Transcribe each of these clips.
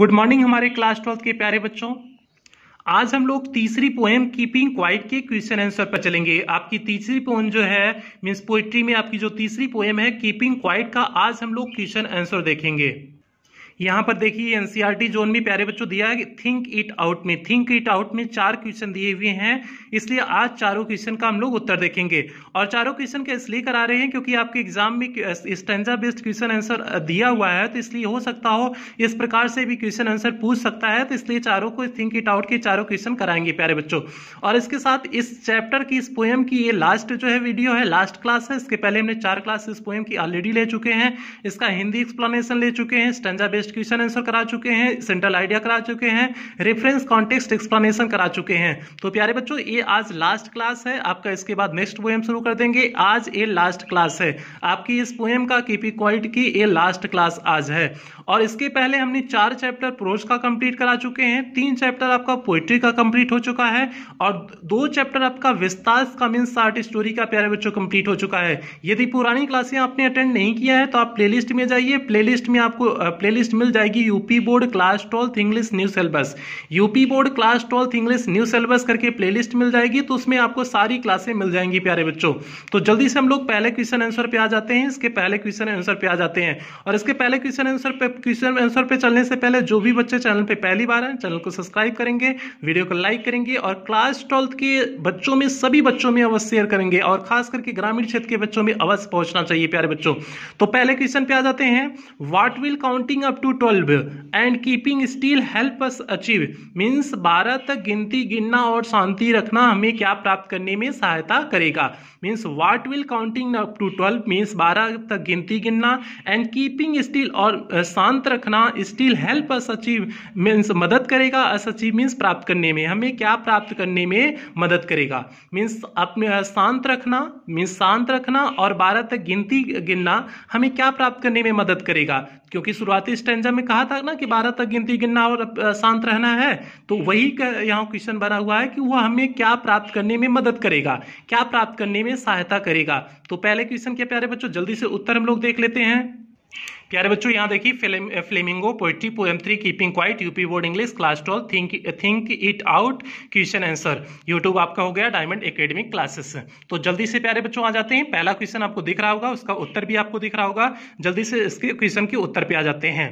good morning हमारे class twelfth के प्यारे बच्चों आज हम लोग तीसरी पोएम कीपिंग क्वाइट के क्वेश्चन आंसर पर चलेंगे आपकी तीसरी पोएम जो है मीन्स पोएट्री में आपकी जो तीसरी पोएम है कीपिंग क्वाइट का आज हम लोग क्वेश्चन आंसर देखेंगे यहाँ पर देखिए एनसीआर जोन e में प्यारे बच्चों दिया है थिंक इट आउट में थिंक इट आउट में चार क्वेश्चन दिए हुए हैं इसलिए आज चारों क्वेश्चन का हम लोग उत्तर देखेंगे और चारों क्वेश्चन का इसलिए करा रहे हैं क्योंकि आपके एग्जाम में स्टेंजा बेस्ड क्वेश्चन आंसर दिया हुआ है तो इसलिए हो सकता हो इस प्रकार से भी क्वेश्चन आंसर पूछ सकता है तो इसलिए चारों को थिंक इट आउट के चारों क्वेश्चन कराएंगे प्यारे बच्चों और इसके साथ इस चैप्टर की इस पोएम की ये लास्ट जो है वीडियो है लास्ट क्लास है इसके पहले हमने चार क्लास इस पोएम की ऑलरेडी ले चुके हैं इसका हिंदी एक्सप्लेनेशन ले चुके हैं stanza based based question answer करा चुके हैं सेंट्रल आइडिया करा चुके हैं रेफरेंस कॉन्टेक्स्ट एक्सप्लेनेशन करा चुके हैं तो प्यारे बच्चों ये आज लास्ट क्लास है आपका इसके बाद नेक्स्ट पोएम शुरू कर देंगे आज ये लास्ट क्लास है आपकी इस पोएम का केपी क्वाइट की ये लास्ट क्लास आज है और इसके पहले हमने चार चैप्टर प्रोज का कंप्लीट करा चुके हैं तीन चैप्टर आपका पोएट्री का कंप्लीट हो चुका है और दो चैप्टर आपका विस्तार का मीन शार्ट स्टोरी का प्यारे बच्चों कंप्लीट हो चुका है यदि पुरानी क्लासें आपने अटेंड नहीं किया है तो आप प्लेलिस्ट में जाइए प्लेलिस्ट में आपको प्लेलिस्ट मिल जाएगी UP board class twelfth English new syllabus UP board class twelfth English new syllabus करके प्ले मिल जाएगी तो उसमें आपको सारी क्लासें मिल जाएंगी प्यारे बच्चों तो जल्दी से हम लोग पहले क्वेश्चन आंसर पे आ जाते हैं इसके पहले क्वेश्चन आंसर पे आ जाते हैं और इसके पहले क्वेश्चन आंसर पे क्वेश्चन आंसर पे चलने से पहले जो भी बच्चे चैनल पे पहली बार हैं चैनल को सब्सक्राइब करेंगे वीडियो को लाइक करेंगे और क्लास ट्वेल्थ के बच्चों में सभी बच्चों में अवश्य शेयर करेंगे और खास करके ग्रामीण क्षेत्र के बच्चों में अवश्य पहुंचना चाहिए प्यारे बच्चों तो पहले क्वेश्चन पे आ जाते हैं what will counting up to to twelve and keeping still help us achieve means बारह तक गिनती गिनना और शांति रखना हमें क्या प्राप्त करने में सहायता करेगा means what will counting up to twelve means बारह तक गिनती गिनना एंड कीपिंग स्टिल और शांत रखना still help us achieve means मदद करेगा अस अचीव मीन्स प्राप्त करने में हमें क्या प्राप्त करने में मदद करेगा मीन्स अपने शांत रखना मीन्स शांत रखना और बारह तक गिनती गिनना हमें क्या प्राप्त करने में मदद करेगा क्योंकि शुरुआती स्टेंजा में कहा था ना कि बारह तक गिनती गिनना और शांत रहना है तो वही यहाँ क्वेश्चन बना हुआ है कि वह हमें क्या प्राप्त करने में मदद करेगा क्या प्राप्त करने में में सहायता करेगा तो पहले क्वेश्चन के प्यारे बच्चों जल्दी से उत्तर हम लोग देख लेते हैं प्यारे बच्चों यहाँ देखिए flame, flamingo poetry poem three keeping quiet UP board English class twelve think think it out question answer YouTube आपका हो गया डायमंड एकेडमिक क्लासेस तो जल्दी से प्यारे बच्चों आ जाते हैं पहला क्वेश्चन आपको दिख रहा होगा उसका उत्तर भी आपको दिख रहा होगा जल्दी से इसके क्वेश्चन के उत्तर पे आ जाते हैं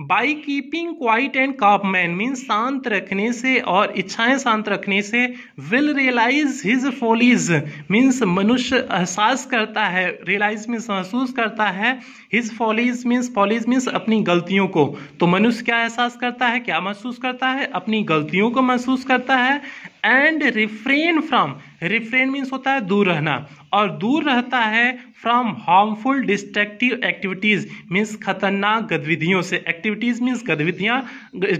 बाई कीपिंग क्वाइट एंड काप मैन मीन शांत रखने से और इच्छाएं शांत रखने से will realise his follies means मनुष्य एहसास करता है रियलाइज मीन्स महसूस करता है his follies means follies means अपनी गलतियों को तो मनुष्य क्या एहसास करता है क्या महसूस करता है अपनी गलतियों को महसूस करता है and refrain from refrain means होता है दूर रहना और दूर रहता है from harmful destructive activities means खतरनाक गतिविधियों से एक्टिविटीज़ मीन्स गतिविधियाँ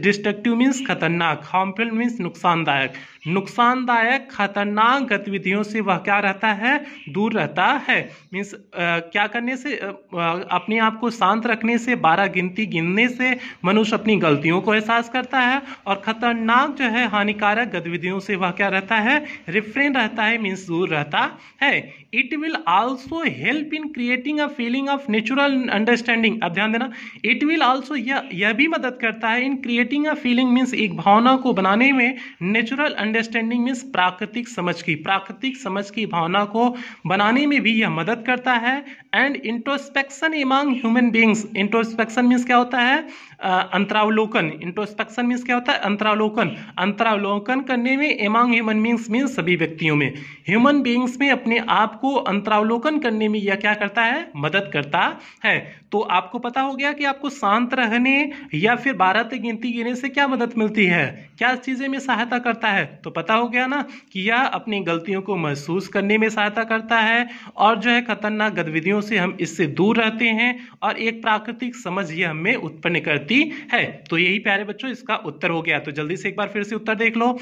डिस्ट्रक्टिव मीन्स खतरनाक हार्मफुल मीन्स नुकसानदायक नुकसानदायक खतरनाक गतिविधियों से वह क्या रहता है दूर रहता है मीन्स क्या करने से आ, अपने आप को शांत रखने से बारह गिनती गिनने से मनुष्य अपनी गलतियों को एहसास करता है और खतरनाक जो है हानिकारक गतिविधियों से वह क्या रहता है रिफ्रेन रहता रहता है मीन्स दूर रहता है it will also help in creating a feeling of natural understanding अब ध्यान देना इट विल ऑल्सो यह भी मदद करता है in creating a feeling means एक भावना को बनाने में नेचुरल अंडरस्टैंडिंग मीन्स प्राकृतिक समझ की प्राकृतिक समझ की भावना को बनाने में भी यह मदद करता है and introspection among human beings introspection means क्या होता है अंतरावलोकन इंट्रोस्पेक्शन मीन्स क्या होता है अंतरावलोकन अंतरावलोकन करने में एमांग ह्यूमन बींग्स मीन्स सभी व्यक्तियों में ह्यूमन बींग्स में अपने आप को अंतरावलोकन करने में यह क्या करता है मदद करता है तो आपको पता हो गया कि आपको शांत रहने या फिर बारह तक गिनती गिरने से क्या मदद मिलती है क्या चीज़ें में सहायता करता है तो पता हो गया ना कि यह अपनी गलतियों को महसूस करने में सहायता करता है और जो है खतरनाक गतिविधियों से हम इससे दूर रहते हैं और एक प्राकृतिक समझ यह हमें उत्पन्न करते करती है तो यही प्यारे बच्चों इसका उत्तर हो गया तो जल्दी से एक बार फिर से उत्तर देख लो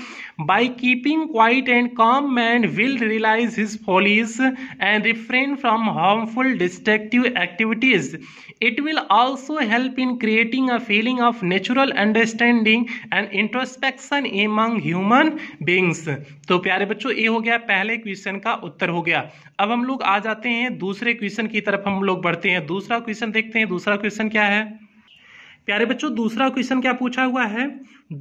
by keeping quiet and calm man will realise his follies and refrain from harmful destructive activities it will also help in creating a feeling of natural understanding and introspection among human beings तो प्यारे बच्चों ये हो गया पहले question का उत्तर हो गया अब हम लोग आ जाते हैं दूसरे क्वेश्चन की तरफ हम लोग बढ़ते हैं दूसरा क्वेश्चन देखते हैं दूसरा क्वेश्चन क्या है प्यारे बच्चों दूसरा क्वेश्चन क्या पूछा हुआ है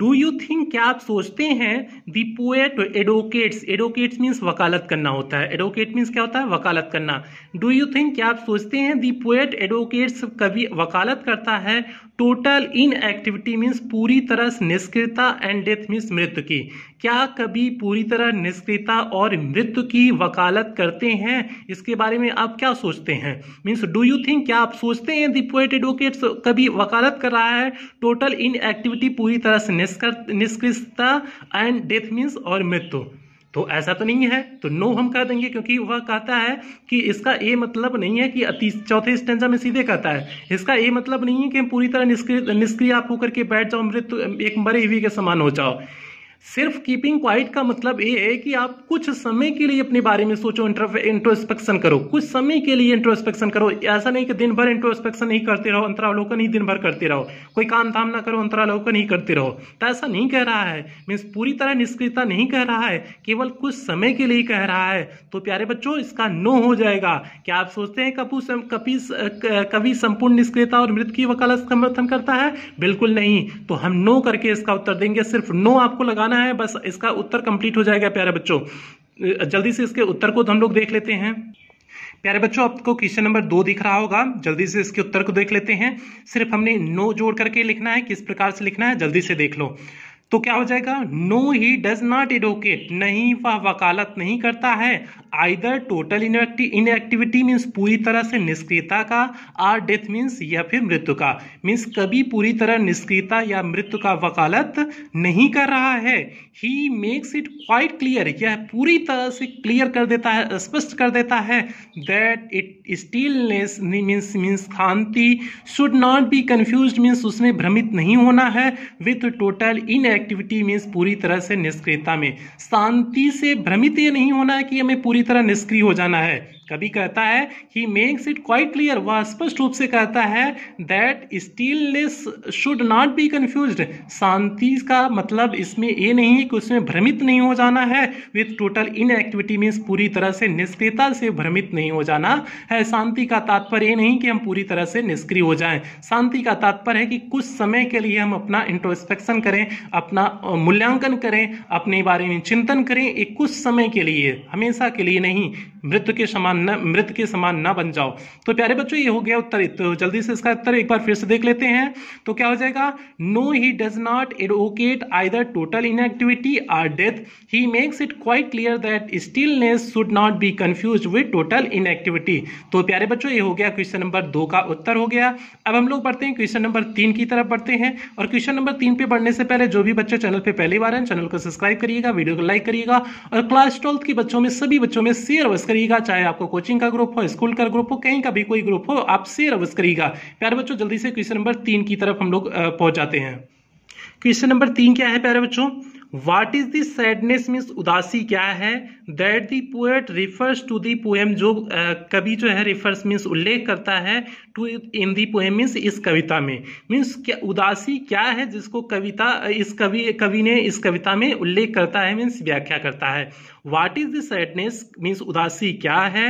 डू यू थिंक क्या आप सोचते हैं the poet advocates advocates means वकालत करना होता है एडवोकेट मीन्स क्या होता है वकालत करना डू यू थिंक क्या आप सोचते हैं दी पोएट एडवोकेट्स कभी वकालत करता है टोटल इन एक्टिविटी मीन्स पूरी तरह से निष्क्रियता एंड डेथ मीन्स मृत्यु की क्या कभी पूरी तरह निष्क्रियता और मृत्यु की वकालत करते हैं इसके बारे में आप क्या सोचते हैं मीन्स डू यू थिंक क्या आप सोचते हैं दी पोएट एडवोकेट्स कभी वकालत कर रहा है टोटल इन एक्टिविटी पूरी तरह से निष्क्रियता एंड डेथ मीन्स और मृत्यु तो ऐसा तो नहीं है तो नो हम कह देंगे क्योंकि वह कहता है कि इसका ये मतलब नहीं है कि अति चौथे स्टेंजा में सीधे कहता है इसका ए मतलब नहीं है कि हम पूरी तरह निष्क्रिय निष्क्रिय आप होकर के बैठ जाओ मृत्यु एक मरे हुए के समान हो जाओ सिर्फ कीपिंग क्वाइट का मतलब ये है कि आप कुछ समय के लिए अपने बारे में सोचो इंट्रोस्पेक्शन करो कुछ समय के लिए इंट्रोस्पेक्शन करो ऐसा नहीं कि दिन भर इंट्रोस्पेक्शन ही करते रहो अंतरावलोकन ही दिन भर करते रहो कोई काम धाम ना करो अंतरावलोकन ही करते रहो तो ऐसा नहीं कह रहा है मीन्स पूरी तरह निष्क्रियता नहीं कह रहा है केवल कुछ समय के लिए कह रहा है तो प्यारे बच्चों इसका नो हो जाएगा क्या आप सोचते हैं कपू कपी कवि संपूर्ण निष्क्रियता और मृत की वकालत समर्थन करता है बिल्कुल नहीं तो हम नो करके इसका उत्तर देंगे सिर्फ नो आपको लगाना बनाना है बस इसका उत्तर कंप्लीट हो जाएगा प्यारे बच्चों जल्दी से इसके उत्तर को हम लोग देख लेते हैं प्यारे बच्चों आपको क्वेश्चन नंबर दो दिख रहा होगा जल्दी से इसके उत्तर को देख लेते हैं सिर्फ हमने नो जोड़ करके लिखना है किस प्रकार से लिखना है जल्दी से देख लो तो क्या हो जाएगा no he does not advocate नहीं वह वकालत नहीं करता है आइदर टोटल इनएक्टिविटी मीन्स पूरी तरह से निष्क्रियता का आर डेथ मीन्स या फिर मृत्यु का मीन्स कभी पूरी तरह निष्क्रियता या मृत्यु का वकालत नहीं कर रहा है he makes it quite clear यह पूरी तरह से क्लियर कर देता है स्पष्ट कर देता है that it stillness means means खांति should not be confuse means उसमें भ्रमित नहीं होना है विथ टोटल इनएक्टिविटी मीन्स पूरी तरह से निष्क्रियता में शांति से भ्रमित ये नहीं होना है कि हमें पूरी पूरी तरह निष्क्रिय हो जाना है कभी कहता है he makes it quite clear वह स्पष्ट रूप से कहता है that stillness should not be confuse शांति का मतलब इसमें ये नहीं कि उसमें भ्रमित नहीं हो जाना है with total inactivity means पूरी तरह से निष्क्रियता से भ्रमित नहीं हो जाना है शांति का तात्पर्य ये नहीं कि हम पूरी तरह से निष्क्रिय हो जाएं शांति का तात्पर्य है कि कुछ समय के लिए हम अपना इंट्रोस्पेक्शन करें अपना मूल्यांकन करें अपने बारे में चिंतन करें एक कुछ समय के लिए हमेशा के लिए नहीं मृत्यु के समान न मृत के समान ना बन जाओ तो प्यारे बच्चों ये हो गया उत्तर तो जल्दी से इसका उत्तर एक बार फिर से देख लेते हैं तो क्या हो जाएगा no he does not advocate either total inactivity or death he makes it quite clear that stillness should not be confuse with total inactivity तो प्यारे बच्चों ये हो गया क्वेश्चन नंबर दो का उत्तर हो गया अब हम लोग पढ़ते हैं क्वेश्चन नंबर तीन की तरफ पढ़ते हैं और क्वेश्चन नंबर तीन पे पढ़ने से पहले जो भी बच्चे चैनल पे पहली बार हैं चैनल को सब्सक्राइब करिएगा वीडियो को लाइक करिएगा और क्लास ट्वेल्थ के बच्चों में सभी बच्चों में शेयर अवश्य करिएगा चाहे आपको कोचिंग का ग्रुप हो स्कूल का ग्रुप हो कहीं का भी कोई ग्रुप हो आपसे रवस करेगा प्यारे बच्चों जल्दी से क्वेश्चन नंबर तीन की तरफ हम लोग पहुंच जाते हैं क्वेश्चन नंबर तीन क्या है प्यारे बच्चों what is this sadness means उदासी क्या है that the poet refers to the poem जो कवि जो है रिफर्स मीन्स उल्लेख करता है to in the poem means इस कविता में मीन्स क्या उदासी क्या है जिसको कविता इस कवि कवि ने इस कविता में उल्लेख करता है मीन्स व्याख्या करता है what is this sadness means उदासी क्या है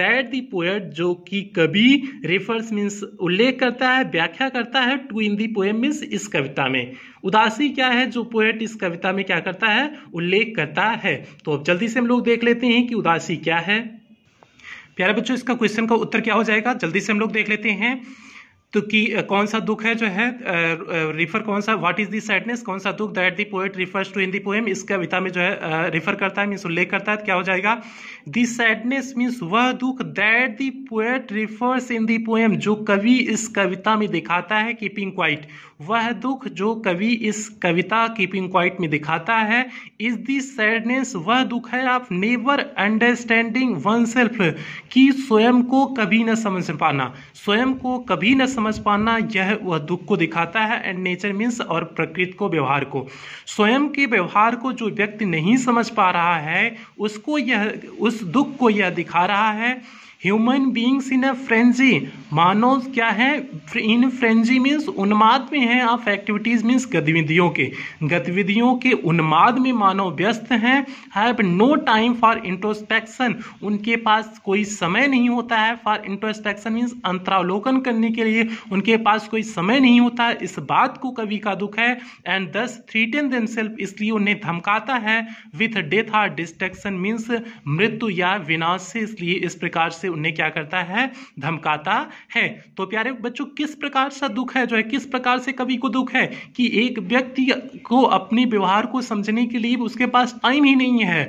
दैट दी पोएट जो कि कवि रिफर्स मीन्स उल्लेख करता है व्याख्या करता है to in the poem means इस कविता में उदासी क्या है जो पोएट इस कविता में क्या करता है उल्लेख करता है तो अब जल्दी से हम लोग देख लेते हैं कि उदासी क्या है प्यारे बच्चों इसका क्वेश्चन का उत्तर क्या हो जाएगा जल्दी से हम लोग देख लेते हैं तो कि कौन सा दुख है जो है रिफर कौन सा व्हाट इज दी सैडनेस कौन सा दुख that the poet refers to in the poem इस कविता में जो है रिफर करता है मीन्स उल्लेख करता है तो क्या हो जाएगा दी सैडनेस मीन्स वह दुख that the poet refers in the poem जो कवि इस कविता में दिखाता है कीपिंग क्वाइट वह दुख जो कवि इस कविता कीपिंग क्वाइट में दिखाता है इज दी सैडनेस वह दुख है आप नेवर अंडरस्टैंडिंग वन सेल्फ की स्वयं को कभी न समझ पाना स्वयं को कभी न समझ समझ पाना यह वह दुख को दिखाता है एंड नेचर मीन्स और प्रकृति को व्यवहार को स्वयं के व्यवहार को जो व्यक्ति नहीं समझ पा रहा है उसको यह उस दुख को यह दिखा रहा है human beings in a frenzy मानव क्या है इन फ्रेंजी मीन्स उन्माद में है ऑफ एक्टिविटीज़ मीन्स गतिविधियों के गतिविधियों के उन्माद में मानव व्यस्त हैं have no time for introspection उनके पास कोई समय नहीं होता है फॉर इंट्रोस्पेक्शन मीन्स अंतरावलोकन करने के लिए उनके पास कोई समय नहीं होता है इस बात को कवि का दुख है एंड दस थ्री टेन दिन सेल्फ इसलिए उन्हें धमकाता है with death or distraction means मृत्यु या विनाश से इसलिए इस प्रकार से उन्हें क्या करता है धमकाता है तो प्यारे बच्चों किस प्रकार सा दुख है जो है किस प्रकार से कवि को दुख है कि एक व्यक्ति को अपने व्यवहार को समझने के लिए उसके पास टाइम ही नहीं है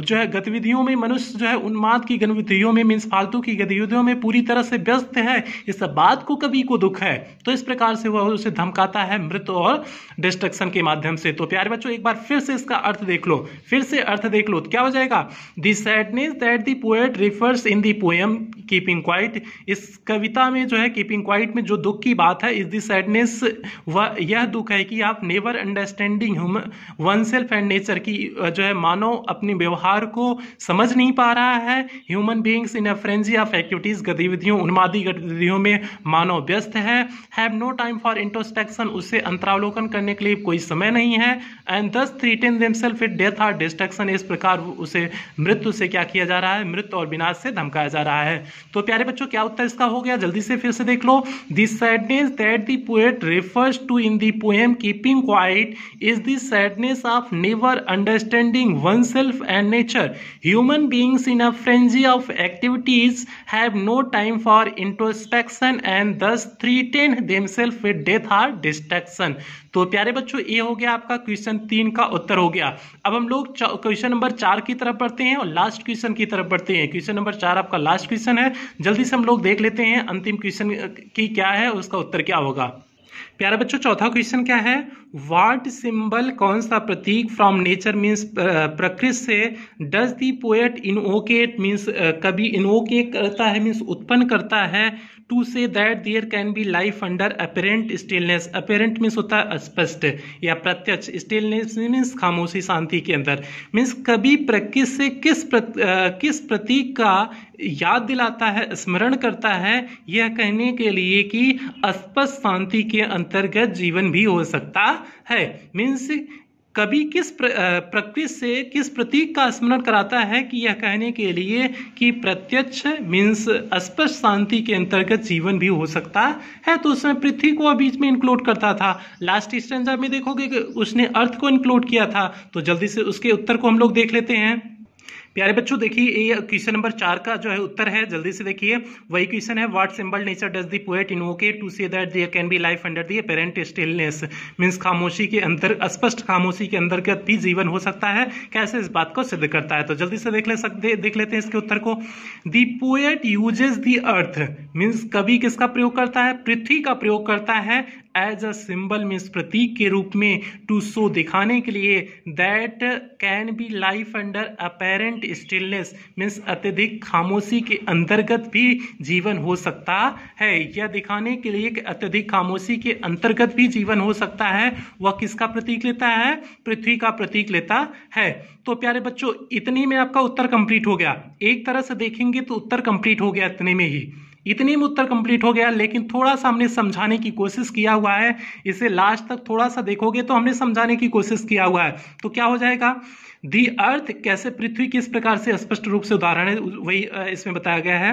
जो है गतिविधियों में मनुष्य जो है उन्माद की गतिविधियों में मीन्स फालतू की गतिविधियों में पूरी तरह से व्यस्त है इस बात को कभी को दुख है तो इस प्रकार से वह उसे धमकाता है मृत और डिस्ट्रक्शन के माध्यम से तो प्यारे बच्चों एक बार फिर से इसका अर्थ देख लो फिर से अर्थ देख लो तो क्या हो जाएगा the sadness that the poet refers in the poem keeping quiet इस कविता में जो है कीपिंग क्वाइट में जो दुख की बात है इज द सैडनेस वह यह दुख है कि आप never understanding human oneself and nature की जो है मानव अपने व्यवहार को समझ नहीं पा रहा है human beings in frenzy of activities गतिविधियों उन्मादी गतिविधियों में मानव व्यस्त है have no time for introspection उससे अंतरावलोकन करने के लिए कोई समय नहीं है and thus threaten self it death और डिस्ट्रक्शन इस प्रकार उसे मृत्यु से क्या किया जा रहा है मृत्यु और विनाश से धमकाया जा रहा है तो प्यारे बच्चों क्या उत्तर इसका हो गया जल्दी से फिर से देख लो the sadness that the poet refers to in the poem keeping quiet is the sadness of never understanding oneself and nature human beings in a frenzy of activities have no time for introspection and thus threaten themselves with death or distraction तो प्यारे बच्चों ये हो गया आपका question तीन का उत्तर हो गया अब हम लोग क्वेश्चन नंबर चार की तरफ बढ़ते हैं और लास्ट क्वेश्चन की तरफ बढ़ते हैं क्वेश्चन नंबर चार आपका लास्ट क्वेश्चन है जल्दी से हम लोग देख लेते हैं अंतिम क्वेश्चन की क्या है उसका उत्तर क्या होगा प्यारे बच्चों चौथा क्वेश्चन क्या है वाट सिंबल कौन सा प्रतीक फ्रॉम नेचर मीन्स प्रकृति से does the poet invoke means कभी इनोकेट करता है मीन्स उत्पन्न करता है to say that there can be life under apparent stillness apparent means होता है स्पष्ट या प्रत्यक्ष स्टिलनेस मीन्स खामोशी शांति के अंदर मीन्स कभी प्रकृति से किस प्रत, आ, किस प्रतीक का याद दिलाता है स्मरण करता है यह कहने के लिए कि अस्पष्ट शांति के अंतर्गत जीवन भी हो सकता है मीन्स कभी किस प्रकृति से किस प्रतीक का स्मरण कराता है कि यह कहने के लिए कि प्रत्यक्ष मीन्स स्पष्ट शांति के अंतर्गत जीवन भी हो सकता है तो उसमें पृथ्वी को बीच में इंक्लूड करता था लास्ट स्टेंजा में देखोगे कि उसने अर्थ को इंक्लूड किया था तो जल्दी से उसके उत्तर को हम लोग देख लेते हैं प्यारे बच्चों देखिए ये क्वेश्चन नंबर चार का जो है उत्तर है जल्दी से देखिए वही क्वेश्चन है what symbol nature does the poet invoke to say that there can be life under apparent stillness means खामोशी के अंदर स्पष्ट खामोशी के अंदर का भी जीवन हो सकता है कैसे इस बात को सिद्ध करता है तो जल्दी से देख ले सकते देख लेते हैं इसके उत्तर को the poet uses the earth means कवि किसका प्रयोग करता है पृथ्वी का प्रयोग करता है एज अ सिंबल मीन्स प्रतीक के रूप में टू शो दिखाने के लिए that can be life under apparent stillness means अत्यधिक खामोशी के अंतर्गत भी जीवन हो सकता है यह दिखाने के लिए कि अत्यधिक खामोशी के अंतर्गत भी जीवन हो सकता है वह किसका प्रतीक लेता है पृथ्वी का प्रतीक लेता है तो प्यारे बच्चों इतनी में आपका उत्तर कंप्लीट हो गया एक तरह से देखेंगे तो उत्तर कंप्लीट हो गया इतने में ही इतनी में उत्तर कंप्लीट हो गया लेकिन थोड़ा सा हमने समझाने की कोशिश किया हुआ है इसे लास्ट तक थोड़ा सा देखोगे तो हमने समझाने की कोशिश किया हुआ है तो क्या हो जाएगा दी अर्थ कैसे पृथ्वी किस प्रकार से स्पष्ट रूप से उदाहरण है वही इसमें बताया गया है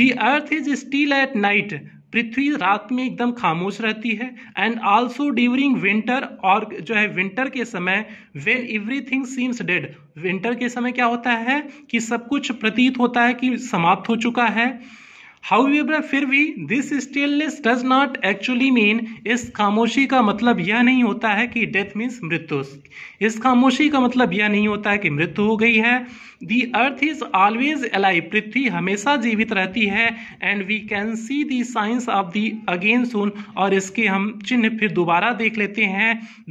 the earth is still at night पृथ्वी रात में एकदम खामोश रहती है एंड ऑल्सो ड्यूरिंग विंटर और जो है विंटर के समय when everything seems dead winter के समय क्या होता है कि सब कुछ प्रतीत होता है कि समाप्त हो चुका है हाउएवर फिर भी this stillness does not actually mean इस खामोशी का मतलब यह नहीं होता है कि डेथ मीन्स मृत्यु इस खामोशी का मतलब यह नहीं होता है कि मृत्यु हो गई है the earth is always alive पृथ्वी हमेशा जीवित रहती है and we can see the signs of the again soon और इसके हम चिन्ह फिर दोबारा देख लेते हैं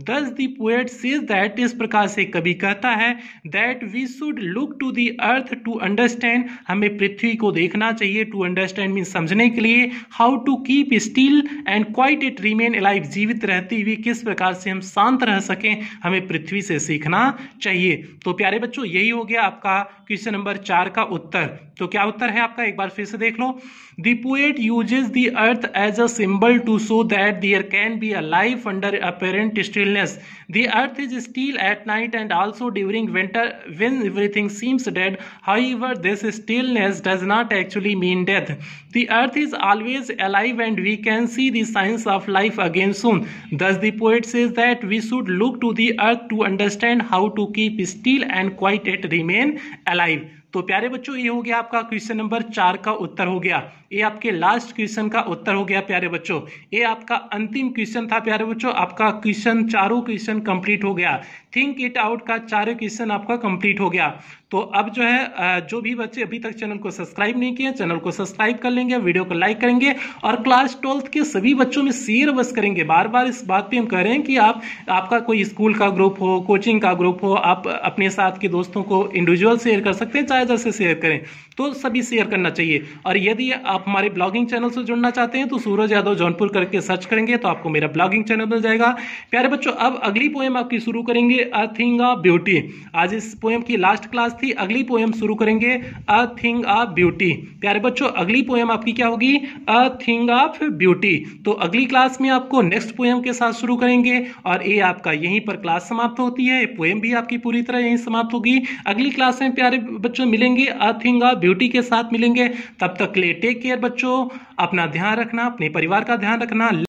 दस दी पोएट सीज दैट इस प्रकार से कभी कहता है that we should look to the earth to understand हमें पृथ्वी को देखना चाहिए टू अंडरस्टैंड मीन समझने के लिए how to keep still and quiet it remain alive जीवित रहती हुई किस प्रकार से हम शांत रह सकें हमें पृथ्वी से सीखना चाहिए तो प्यारे बच्चों यही हो गया आपका था क्वेश्चन नंबर चार का उत्तर तो क्या उत्तर है आपका एक बार फिर से देख लो the poet uses the earth as a symbol to show that there can be a life under apparent stillness the earth is still at night and also during winter when everything seems dead however this stillness does not actually mean death the earth is always alive and we can see the signs of life again soon thus the poet says that we should look to the earth to understand how to keep still and quiet it remain alive तो प्यारे बच्चों ये हो गया आपका question number चार का उत्तर हो गया ये आपके लास्ट क्वेश्चन का उत्तर हो गया प्यारे बच्चों ये आपका अंतिम क्वेश्चन था प्यारे बच्चों आपका क्वेश्चन चारों क्वेश्चन कंप्लीट हो गया थिंक इट आउट का चारों क्वेश्चन आपका कंप्लीट हो गया तो अब जो है जो भी बच्चे अभी तक चैनल को सब्सक्राइब नहीं किए चैनल को सब्सक्राइब कर लेंगे वीडियो को लाइक करेंगे और क्लास ट्वेल्थ के सभी बच्चों में शेयर बस करेंगे बार बार इस बात पे हम कह रहे हैं कि आप आपका कोई स्कूल का ग्रुप हो कोचिंग का ग्रुप हो आप अपने साथ के दोस्तों को इंडिविजुअल शेयर कर सकते हैं चाहे ज़्यादा से शेयर करें तो सभी शेयर करना चाहिए और यदि आप हमारे ब्लॉगिंग चैनल से जुड़ना चाहते हैं तो सूरज यादव जौनपुर करके सर्च करेंगे तो आपको मेरा ब्लॉगिंग चैनल मिल जाएगा प्यारे बच्चों अब अगली पोएम आपकी शुरू करेंगे अ थिंग ऑफ ब्यूटी आज इस पोएम की लास्ट क्लास थी अगली पोएम शुरू करेंगे अ थिंग ऑफ ब्यूटी प्यारे बच्चों अगली पोएम आपकी क्या होगी अ थिंग ऑफ ब्यूटी तो अगली क्लास में आपको नेक्स्ट पोएम के साथ शुरू करेंगे और ये आपका यहीं पर क्लास समाप्त होती है पोएम भी आपकी पूरी तरह यहीं समाप्त होगी अगली क्लास में प्यारे बच्चों मिलेंगे अर्थिंगा ब्यूटी के साथ मिलेंगे तब तक ले टेक केयर बच्चों अपना ध्यान रखना अपने परिवार का ध्यान रखना